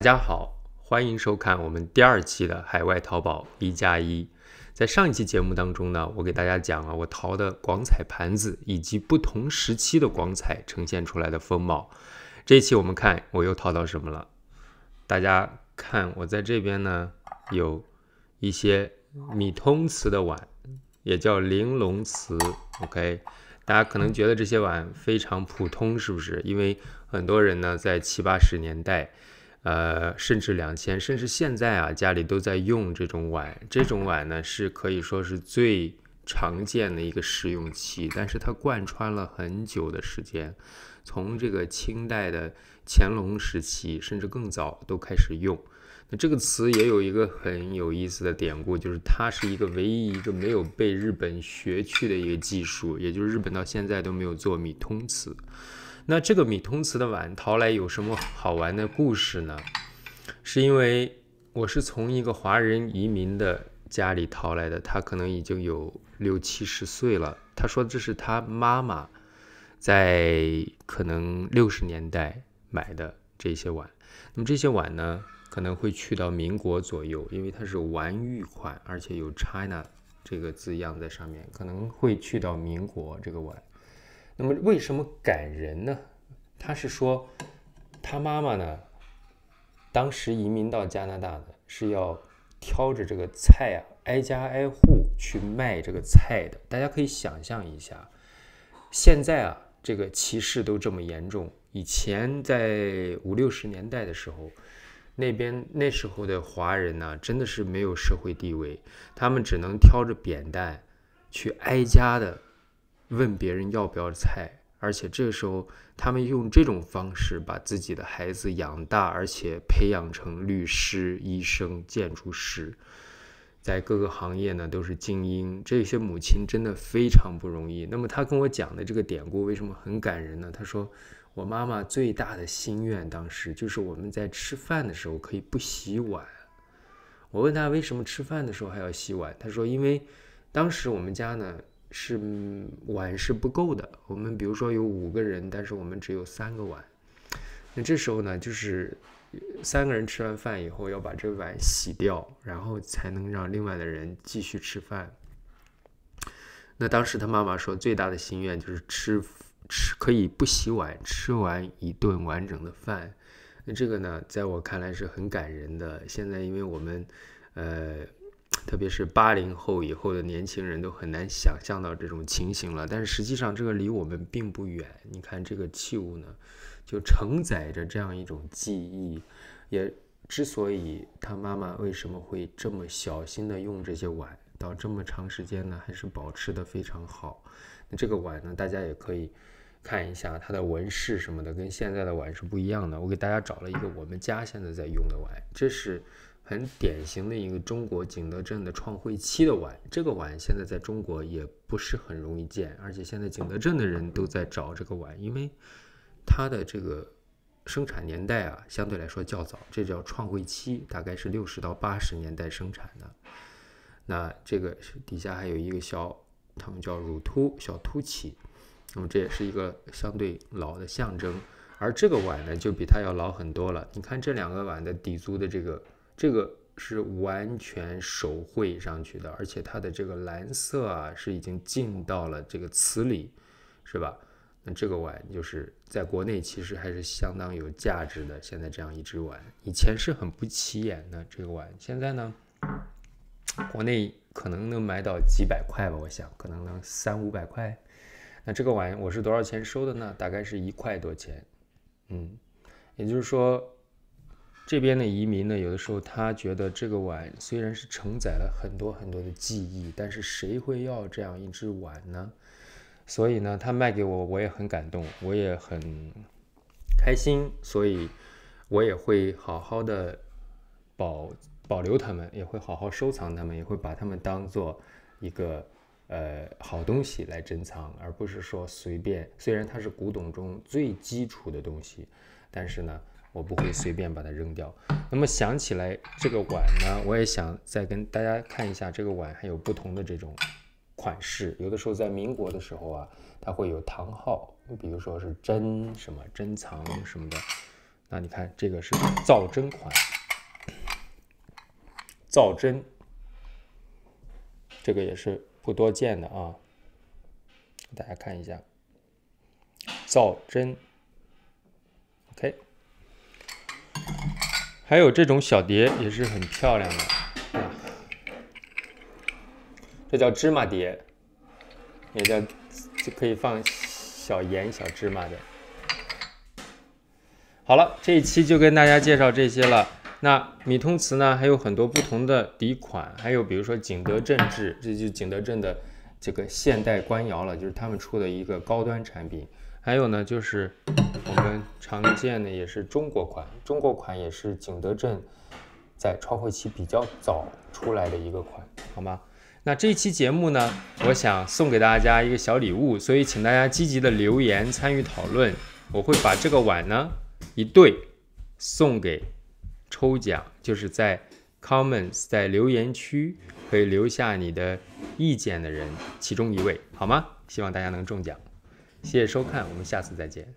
大家好，欢迎收看我们第二期的海外淘宝一加一。在上一期节目当中呢，我给大家讲了我淘的广彩盘子以及不同时期的广彩呈现出来的风貌。这一期我们看我又淘到什么了？大家看我在这边呢有一些米通瓷的碗，也叫玲珑瓷。OK，大家可能觉得这些碗非常普通，是不是？因为很多人呢在七八十年代。呃，甚至两千，甚至现在啊，家里都在用这种碗。这种碗呢，是可以说是最常见的一个使用器，但是它贯穿了很久的时间，从这个清代的乾隆时期，甚至更早都开始用。那这个词也有一个很有意思的典故，就是它是一个唯一一个没有被日本学去的一个技术，也就是日本到现在都没有做米通瓷。那这个米通瓷的碗淘来有什么好玩的故事呢？是因为我是从一个华人移民的家里淘来的，他可能已经有六七十岁了。他说这是他妈妈在可能六十年代买的这些碗。那么这些碗呢，可能会去到民国左右，因为它是玩玉款，而且有 China 这个字样在上面，可能会去到民国这个碗。那么为什么感人呢？他是说，他妈妈呢，当时移民到加拿大的是要挑着这个菜啊，挨家挨户去卖这个菜的。大家可以想象一下，现在啊，这个歧视都这么严重。以前在五六十年代的时候，那边那时候的华人呢，真的是没有社会地位，他们只能挑着扁担去挨家的。问别人要不要菜，而且这个时候他们用这种方式把自己的孩子养大，而且培养成律师、医生、建筑师，在各个行业呢都是精英。这些母亲真的非常不容易。那么他跟我讲的这个典故为什么很感人呢？他说，我妈妈最大的心愿当时就是我们在吃饭的时候可以不洗碗。我问她为什么吃饭的时候还要洗碗？她说，因为当时我们家呢。是碗是不够的。我们比如说有五个人，但是我们只有三个碗。那这时候呢，就是三个人吃完饭以后要把这碗洗掉，然后才能让另外的人继续吃饭。那当时他妈妈说，最大的心愿就是吃吃可以不洗碗，吃完一顿完整的饭。那这个呢，在我看来是很感人的。现在因为我们，呃。特别是八零后以后的年轻人，都很难想象到这种情形了。但是实际上，这个离我们并不远。你看这个器物呢，就承载着这样一种记忆。也之所以他妈妈为什么会这么小心的用这些碗，到这么长时间呢，还是保持的非常好。那这个碗呢，大家也可以看一下它的纹饰什么的，跟现在的碗是不一样的。我给大家找了一个我们家现在在用的碗，这是。很典型的一个中国景德镇的创汇期的碗，这个碗现在在中国也不是很容易见，而且现在景德镇的人都在找这个碗，因为它的这个生产年代啊相对来说较早，这叫创汇期，大概是六十到八十年代生产的。那这个底下还有一个小，他们叫乳突小凸起，那么这也是一个相对老的象征。而这个碗呢就比它要老很多了，你看这两个碗的底足的这个。这个是完全手绘上去的，而且它的这个蓝色啊，是已经进到了这个瓷里，是吧？那这个碗就是在国内其实还是相当有价值的。现在这样一只碗，以前是很不起眼的，这个碗，现在呢，国内可能能买到几百块吧，我想可能能三五百块。那这个碗我是多少钱收的呢？大概是一块多钱，嗯，也就是说。这边的移民呢，有的时候他觉得这个碗虽然是承载了很多很多的记忆，但是谁会要这样一只碗呢？所以呢，他卖给我，我也很感动，我也很开心，所以我也会好好的保保留它们，也会好好收藏它们，也会把它们当做一个呃好东西来珍藏，而不是说随便。虽然它是古董中最基础的东西，但是呢。我不会随便把它扔掉。那么想起来这个碗呢，我也想再跟大家看一下这个碗，还有不同的这种款式。有的时候在民国的时候啊，它会有唐号，比如说是珍什么珍藏什么的。那你看这个是造珍款，造珍，这个也是不多见的啊。大家看一下，造珍。还有这种小碟也是很漂亮的，这叫芝麻碟，也叫就可以放小盐、小芝麻的。好了，这一期就跟大家介绍这些了。那米通瓷呢，还有很多不同的底款，还有比如说景德镇制，这就景德镇的这个现代官窑了，就是他们出的一个高端产品。还有呢，就是。我们常见的也是中国款，中国款也是景德镇在创汇期比较早出来的一个款，好吗？那这一期节目呢，我想送给大家一个小礼物，所以请大家积极的留言参与讨论，我会把这个碗呢一对送给抽奖，就是在 comments 在留言区可以留下你的意见的人其中一位，好吗？希望大家能中奖，谢谢收看，我们下次再见。